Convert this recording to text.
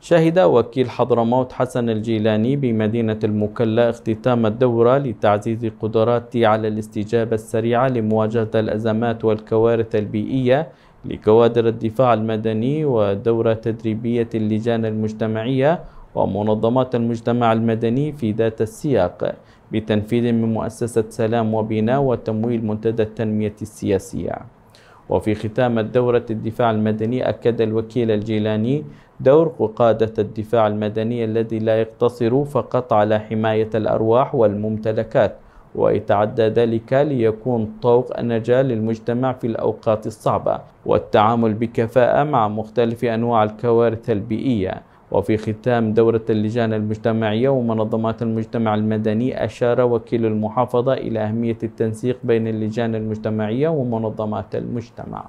شهد وكيل حضرموت حسن الجيلاني بمدينة المكلا اختتام الدورة لتعزيز قدرات على الاستجابة السريعة لمواجهة الأزمات والكوارث البيئية لكوادر الدفاع المدني ودورة تدريبية اللجان المجتمعية ومنظمات المجتمع المدني في ذات السياق بتنفيذ من مؤسسة سلام وبناء وتمويل منتدى التنمية السياسية وفي ختام الدورة الدفاع المدني أكد الوكيل الجيلاني دور قادة الدفاع المدني الذي لا يقتصر فقط على حماية الأرواح والممتلكات ويتعدى ذلك ليكون طوق النجاة للمجتمع في الأوقات الصعبة والتعامل بكفاءة مع مختلف أنواع الكوارث البيئية وفي ختام دورة اللجان المجتمعية ومنظمات المجتمع المدني أشار وكيل المحافظة إلى أهمية التنسيق بين اللجان المجتمعية ومنظمات المجتمع.